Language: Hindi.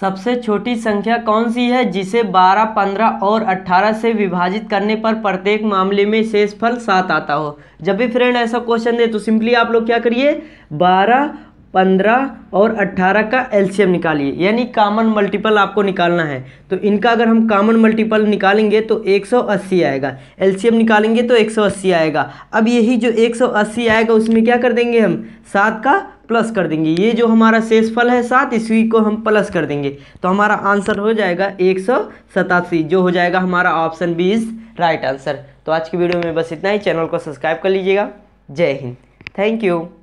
सबसे छोटी संख्या कौन सी है जिसे 12, 15 और 18 से विभाजित करने पर प्रत्येक मामले में शेष फल सात आता हो जब भी फ्रेंड ऐसा क्वेश्चन दे तो सिंपली आप लोग क्या करिए 12 पंद्रह और अट्ठारह का एलसीएम निकालिए यानी कॉमन मल्टीपल आपको निकालना है तो इनका अगर हम कॉमन मल्टीपल निकालेंगे तो एक सौ अस्सी आएगा एलसीएम निकालेंगे तो एक सौ अस्सी आएगा अब यही जो एक सौ अस्सी आएगा उसमें क्या कर देंगे हम सात का प्लस कर देंगे ये जो हमारा शेष फल है सात इसी को हम प्लस कर देंगे तो हमारा आंसर हो जाएगा एक जो हो जाएगा हमारा option B is right answer तो आज की वीडियो में बस इतना ही चैनल को सब्सक्राइब कर लीजिएगा जय हिंद थैंक यू